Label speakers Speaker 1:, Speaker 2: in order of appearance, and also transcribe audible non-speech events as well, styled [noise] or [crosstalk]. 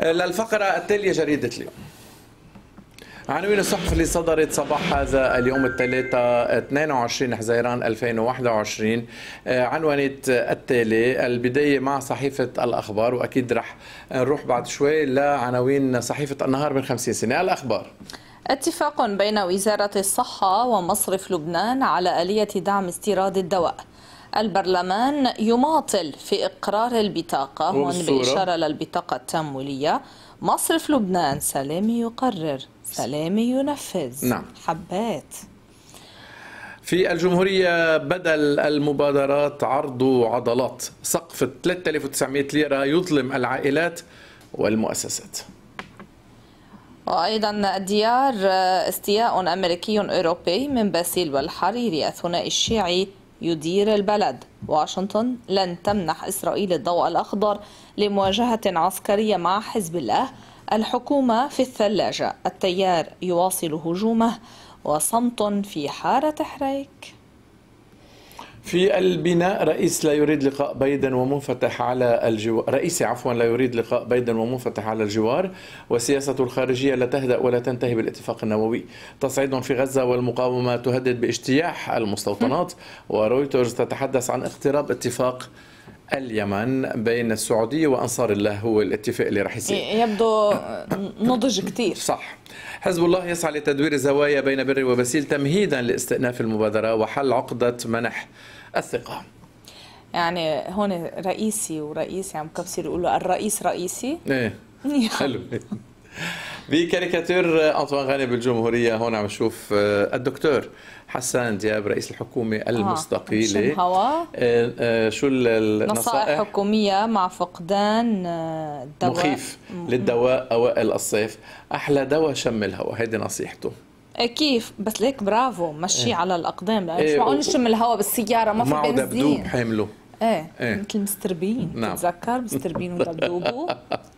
Speaker 1: للفقرة التالية جريدة اليوم عناوين الصحف اللي صدرت صباح هذا اليوم الثلاثاء 22 حزيران 2021 آه، عنونت التالي البداية مع صحيفة الأخبار وأكيد رح نروح بعد شوي لعناوين صحيفة النهار من 50 سنة الأخبار
Speaker 2: اتفاق بين وزارة الصحة ومصرف لبنان على آلية دعم استيراد الدواء البرلمان يماطل في إقرار البطاقة هون بإشارة للبطاقة التمويلية مصرف لبنان سلامي يقرر سلامي ينفذ نعم. حبات
Speaker 1: في الجمهورية بدل المبادرات عرض عضلات سقف 3900 ليرة يظلم العائلات والمؤسسات
Speaker 2: وأيضا ديار آه، استياء أمريكي أوروبي من باسيل والحريري الثنائي الشيعي يدير البلد واشنطن لن تمنح إسرائيل الضوء الأخضر لمواجهة عسكرية مع حزب الله الحكومة في الثلاجة التيار يواصل هجومه وصمت في حارة حريك
Speaker 1: في البناء رئيس لا يريد لقاء بايدن ومنفتح على الجوار رئيسي عفوا لا يريد لقاء بايدن ومنفتح على الجوار وسياسة الخارجية لا تهدأ ولا تنتهي بالاتفاق النووي تصعيد في غزة والمقاومة تهدد باجتياح المستوطنات ورويترز تتحدث عن اقتراب اتفاق اليمن بين السعودية وأنصار الله هو الاتفاق اللي رح يصير
Speaker 2: إيه، يبدو نضج كتير صح
Speaker 1: حزب الله يسعى لتدوير زوايا بين بر وبسيل تمهيدا لاستئناف المبادرة وحل عقدة منح الثقة
Speaker 2: يعني هون رئيسي ورئيسي يعني عم كبصير يقولوا الرئيس رئيسي
Speaker 1: ايه [laughs] حلو بكاريكاتير آه، انطوان غاني بالجمهوريه هون عم نشوف آه، الدكتور حسان دياب رئيس الحكومه آه، المستقيله آه. شو النصائح
Speaker 2: حكوميه مع فقدان الدواء مخيف
Speaker 1: للدواء اوائل الصيف احلى دواء شم الهواء هيدي نصيحته
Speaker 2: إيه، كيف بس ليك برافو مشي إيه. على الاقدام لانه يعني مش معقول نشم الهواء بالسياره ما في بنزين معه دبدوب حامله ايه, إيه. مثل مستربين نعم. تتذكر مستربين ودبدوبه
Speaker 1: [laughs]